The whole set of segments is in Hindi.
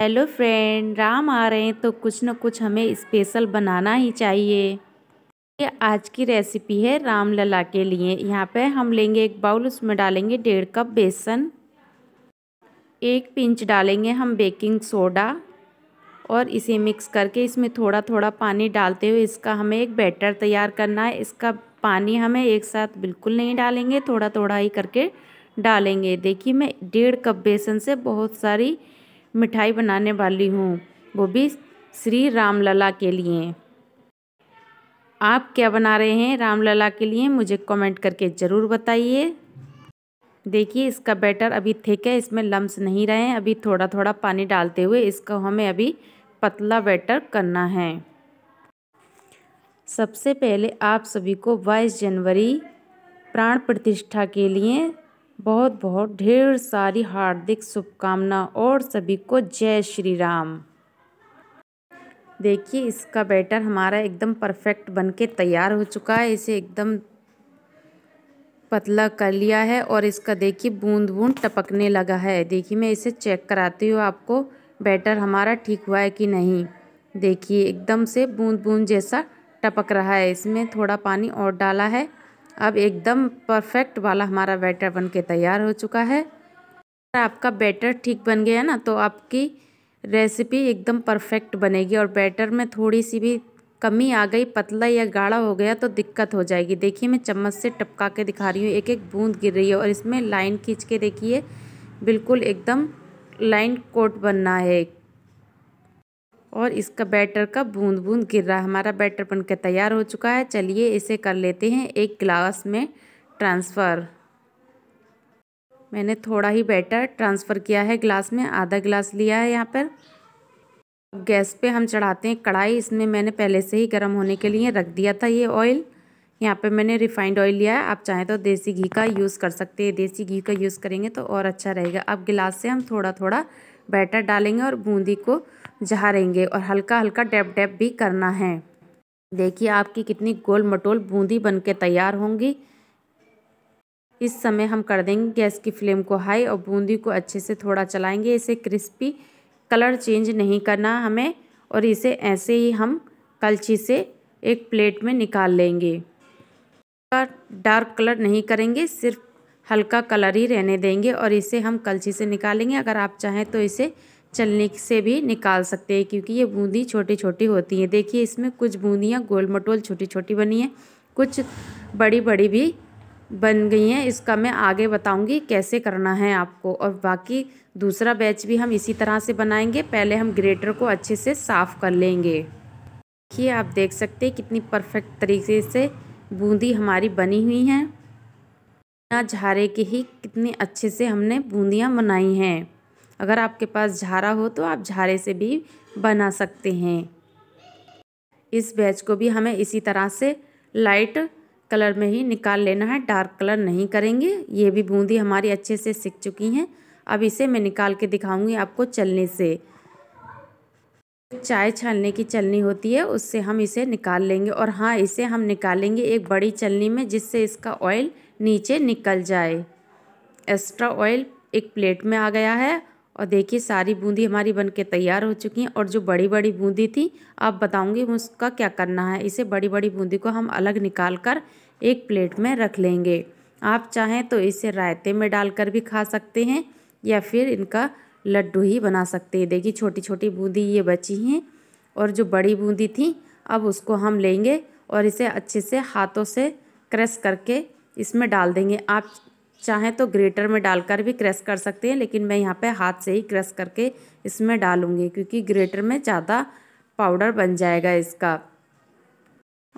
हेलो फ्रेंड राम आ रहे हैं तो कुछ ना कुछ हमें स्पेशल बनाना ही चाहिए ये आज की रेसिपी है राम लला के लिए यहाँ पे हम लेंगे एक बाउल उसमें डालेंगे डेढ़ कप बेसन एक पिंच डालेंगे हम बेकिंग सोडा और इसे मिक्स करके इसमें थोड़ा थोड़ा पानी डालते हुए इसका हमें एक बैटर तैयार करना है इसका पानी हमें एक साथ बिल्कुल नहीं डालेंगे थोड़ा थोड़ा ही करके डालेंगे देखिए मैं डेढ़ कप बेसन से बहुत सारी मिठाई बनाने वाली हूँ वो भी श्री रामलला के लिए आप क्या बना रहे हैं रामलला के लिए मुझे कमेंट करके ज़रूर बताइए देखिए इसका बैटर अभी थिक है इसमें लम्स नहीं रहे हैं अभी थोड़ा थोड़ा पानी डालते हुए इसको हमें अभी पतला बैटर करना है सबसे पहले आप सभी को बाईस जनवरी प्राण प्रतिष्ठा के लिए बहुत बहुत ढेर सारी हार्दिक शुभकामना और सभी को जय श्री राम देखिए इसका बैटर हमारा एकदम परफेक्ट बनके तैयार हो चुका है इसे एकदम पतला कर लिया है और इसका देखिए बूंद बूंद टपकने लगा है देखिए मैं इसे चेक कराती हूँ आपको बैटर हमारा ठीक हुआ है कि नहीं देखिए एकदम से बूंद बूंद जैसा टपक रहा है इसमें थोड़ा पानी और डाला है अब एकदम परफेक्ट वाला हमारा बैटर बन के तैयार हो चुका है आपका बैटर ठीक बन गया ना तो आपकी रेसिपी एकदम परफेक्ट बनेगी और बैटर में थोड़ी सी भी कमी आ गई पतला या गाढ़ा हो गया तो दिक्कत हो जाएगी देखिए मैं चम्मच से टपका के दिखा रही हूँ एक एक बूंद गिर रही है और इसमें लाइन खींच के देखिए बिल्कुल एकदम लाइन कोट बनना है और इसका बैटर का बूंद बूंद गिर रहा है हमारा बैटर बन के तैयार हो चुका है चलिए इसे कर लेते हैं एक गिलास में ट्रांसफ़र मैंने थोड़ा ही बैटर ट्रांसफ़र किया है गिलास में आधा गिलास लिया है यहाँ पर गैस पे हम चढ़ाते हैं कढ़ाई इसमें मैंने पहले से ही गर्म होने के लिए रख दिया था ये ऑयल यहाँ पे मैंने रिफाइंड ऑयल लिया है आप चाहें तो देसी घी का यूज़ कर सकते हैं देसी घी का यूज़ करेंगे तो और अच्छा रहेगा अब गिलास से हम थोड़ा थोड़ा बैटर डालेंगे और बूंदी को झारेंगे और हल्का हल्का डैप डैप भी करना है देखिए आपकी कितनी गोल मटोल बूंदी बन के तैयार होंगी इस समय हम कर देंगे गैस की फ्लेम को हाई और बूंदी को अच्छे से थोड़ा चलाएंगे इसे क्रिस्पी कलर चेंज नहीं करना हमें और इसे ऐसे ही हम कलची से एक प्लेट में निकाल लेंगे डार्क कलर नहीं करेंगे सिर्फ हल्का कलर ही रहने देंगे और इसे हम कलछी से निकालेंगे अगर आप चाहें तो इसे चलने से भी निकाल सकते हैं क्योंकि ये बूंदी छोटी छोटी होती हैं देखिए इसमें कुछ बूंदियाँ गोल मटोल छोटी छोटी बनी हैं कुछ बड़ी बड़ी भी बन गई हैं इसका मैं आगे बताऊंगी कैसे करना है आपको और बाकी दूसरा बैच भी हम इसी तरह से बनाएंगे पहले हम ग्रेटर को अच्छे से साफ़ कर लेंगे देखिए आप देख सकते हैं कितनी परफेक्ट तरीके से बूंदी हमारी बनी हुई हैं बिना झारे के ही कितने अच्छे से हमने बूंदियाँ बनाई हैं अगर आपके पास झारा हो तो आप झारे से भी बना सकते हैं इस बैच को भी हमें इसी तरह से लाइट कलर में ही निकाल लेना है डार्क कलर नहीं करेंगे ये भी बूंदी हमारी अच्छे से सीख चुकी हैं अब इसे मैं निकाल के दिखाऊंगी आपको चलने से चाय छलने की चलनी होती है उससे हम इसे निकाल लेंगे और हाँ इसे हम निकालेंगे एक बड़ी चलनी में जिससे इसका ऑयल नीचे निकल जाए एक्स्ट्रा ऑयल एक प्लेट में आ गया है और देखिए सारी बूंदी हमारी बन के तैयार हो चुकी हैं और जो बड़ी बड़ी बूंदी थी आप बताऊंगी उसका क्या करना है इसे बड़ी बड़ी बूंदी को हम अलग निकाल कर एक प्लेट में रख लेंगे आप चाहें तो इसे रायते में डालकर भी खा सकते हैं या फिर इनका लड्डू ही बना सकते हैं देखिए छोटी छोटी बूंदी ये बची हैं और जो बड़ी बूंदी थी अब उसको हम लेंगे और इसे अच्छे से हाथों से क्रश करके इसमें डाल देंगे आप चाहें तो ग्रेटर में डालकर भी क्रश कर सकते हैं लेकिन मैं यहाँ पे हाथ से ही क्रश करके इसमें डालूँगी क्योंकि ग्रेटर में ज़्यादा पाउडर बन जाएगा इसका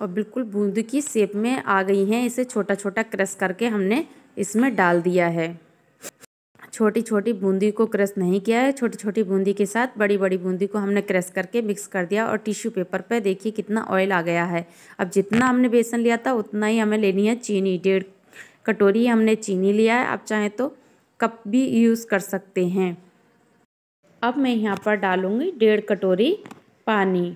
और बिल्कुल बूंद की शेप में आ गई हैं इसे छोटा छोटा क्रश करके हमने इसमें डाल दिया है छोटी छोटी बूंदी को क्रश नहीं किया है छोटी छोटी बूंदी के साथ बड़ी बड़ी बूंदी को हमने क्रश करके मिक्स कर दिया और टिश्यू पेपर पे देखिए कितना ऑयल आ गया है अब जितना हमने बेसन लिया था उतना ही हमें लेनी है चीनी डेढ़ कटोरी हमने चीनी लिया है आप चाहें तो कप भी यूज़ कर सकते हैं अब मैं यहाँ पर डालूँगी डेढ़ कटोरी पानी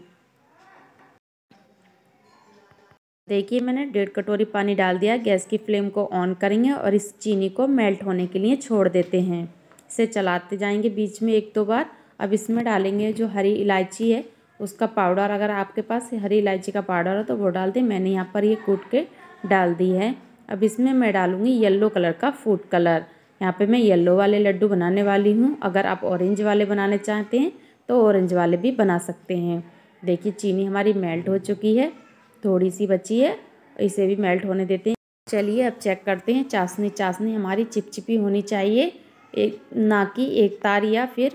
देखिए मैंने डेढ़ कटोरी पानी डाल दिया गैस की फ्लेम को ऑन करेंगे और इस चीनी को मेल्ट होने के लिए छोड़ देते हैं इसे चलाते जाएंगे बीच में एक दो बार अब इसमें डालेंगे जो हरी इलायची है उसका पाउडर अगर आपके पास हरी इलायची का पाउडर हो तो वो डाल दें मैंने यहाँ पर ये कूट के डाल दी है अब इसमें मैं डालूँगी येलो कलर का फूड कलर यहाँ पे मैं येलो वाले लड्डू बनाने वाली हूँ अगर आप ऑरेंज वाले बनाने चाहते हैं तो ऑरेंज वाले भी बना सकते हैं देखिए चीनी हमारी मेल्ट हो चुकी है थोड़ी सी बची है इसे भी मेल्ट होने देते हैं चलिए अब चेक करते हैं चाशनी चाशनी हमारी चिपचिपी होनी चाहिए एक ना कि एक तार या फिर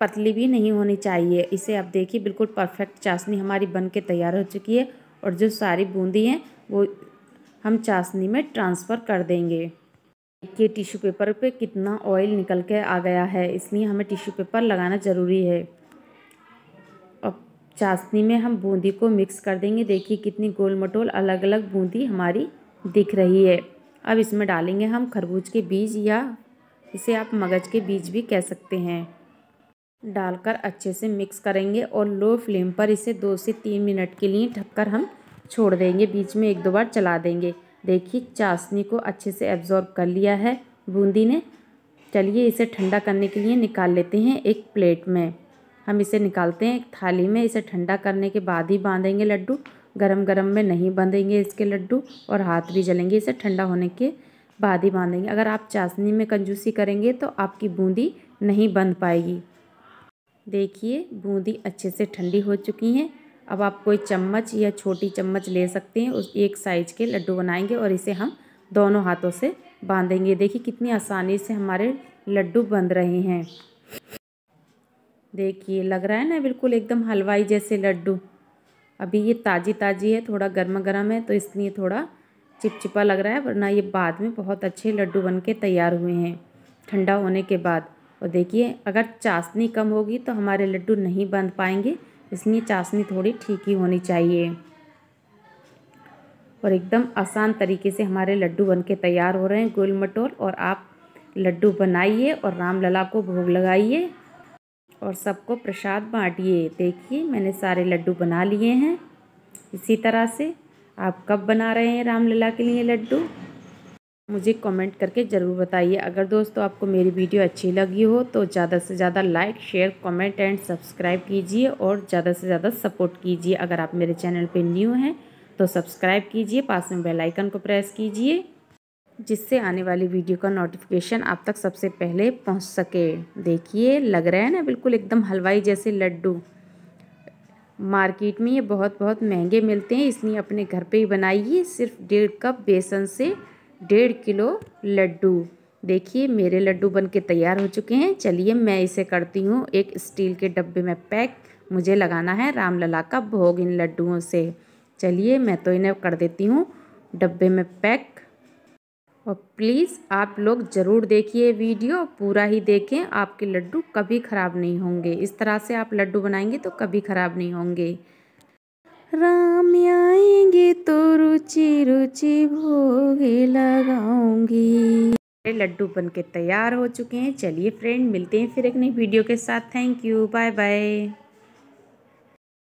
पतली भी नहीं होनी चाहिए इसे आप देखिए बिल्कुल परफेक्ट चाशनी हमारी बन के तैयार हो चुकी है और जो सारी बूंदी हैं वो हम चाशनी में ट्रांसफ़र कर देंगे देखिए टिश्यू पेपर पे कितना ऑयल निकल के आ गया है इसलिए हमें टिश्यू पेपर लगाना ज़रूरी है अब चाशनी में हम बूंदी को मिक्स कर देंगे देखिए कितनी गोल मटोल अलग अलग बूंदी हमारी दिख रही है अब इसमें डालेंगे हम खरबूज के बीज या इसे आप मगज के बीज भी कह सकते हैं डालकर अच्छे से मिक्स करेंगे और लो फ्लेम पर इसे दो से तीन मिनट के लिए ढककर हम छोड़ देंगे बीच में एक दो बार चला देंगे देखिए चाशनी को अच्छे से एब्जॉर्ब कर लिया है बूंदी ने चलिए इसे ठंडा करने के लिए निकाल लेते हैं एक प्लेट में हम इसे निकालते हैं एक थाली में इसे ठंडा करने के बाद ही बांधेंगे लड्डू गरम गरम में नहीं बांधेंगे इसके लड्डू और हाथ भी जलेंगे इसे ठंडा होने के बाद ही बांधेंगे अगर आप चाशनी में कंजूसी करेंगे तो आपकी बूंदी नहीं बंध पाएगी देखिए बूंदी अच्छे से ठंडी हो चुकी हैं अब आप कोई चम्मच या छोटी चम्मच ले सकते हैं उस एक साइज के लड्डू बनाएंगे और इसे हम दोनों हाथों से बांधेंगे देखिए कितनी आसानी से हमारे लड्डू बंध रहे हैं देखिए लग रहा है ना बिल्कुल एकदम हलवाई जैसे लड्डू अभी ये ताज़ी ताज़ी है थोड़ा गर्मा गर्म है तो इसलिए थोड़ा चिपचिपा लग रहा है वरना ये बाद में बहुत अच्छे लड्डू बन के तैयार हुए हैं ठंडा होने के बाद और देखिए अगर चाशनी कम होगी तो हमारे लड्डू नहीं बन पाएंगे इसलिए चाशनी थोड़ी ठीक ही होनी चाहिए और एकदम आसान तरीके से हमारे लड्डू बन के तैयार हो रहे हैं गोल मटोल और आप लड्डू बनाइए और रामलला को भोग लगाइए और सबको प्रसाद बांटिए देखिए मैंने सारे लड्डू बना लिए हैं इसी तरह से आप कब बना रहे हैं रामलला के लिए लड्डू मुझे कमेंट करके ज़रूर बताइए अगर दोस्तों आपको मेरी वीडियो अच्छी लगी हो तो ज़्यादा से ज़्यादा like share comment and subscribe कीजिए और ज़्यादा से ज़्यादा सपोर्ट कीजिए अगर आप मेरे चैनल पे न्यू हैं तो सब्सक्राइब कीजिए पास में बेल आइकन को प्रेस कीजिए जिससे आने वाली वीडियो का नोटिफिकेशन आप तक सबसे पहले पहुँच सके देखिए लग रहा है ना बिल्कुल एकदम हलवाई जैसे लड्डू मार्केट में ये बहुत बहुत महंगे मिलते हैं इसलिए अपने घर पर ही बनाइए सिर्फ डेढ़ कप बेसन से डेढ़ किलो लड्डू देखिए मेरे लड्डू बन के तैयार हो चुके हैं चलिए मैं इसे करती हूँ एक स्टील के डब्बे में पैक मुझे लगाना है रामलला का भोग इन लड्डुओं से चलिए मैं तो इन्हें कर देती हूँ डब्बे में पैक और प्लीज़ आप लोग ज़रूर देखिए वीडियो पूरा ही देखें आपके लड्डू कभी ख़राब नहीं होंगे इस तरह से आप लड्डू बनाएंगे तो कभी ख़राब नहीं होंगे राम आएंगे तो रुचि रुचि भोगे लगाऊंगी लड्डू बन के तैयार हो चुके हैं चलिए फ्रेंड मिलते हैं फिर एक नई वीडियो के साथ थैंक यू बाय बाय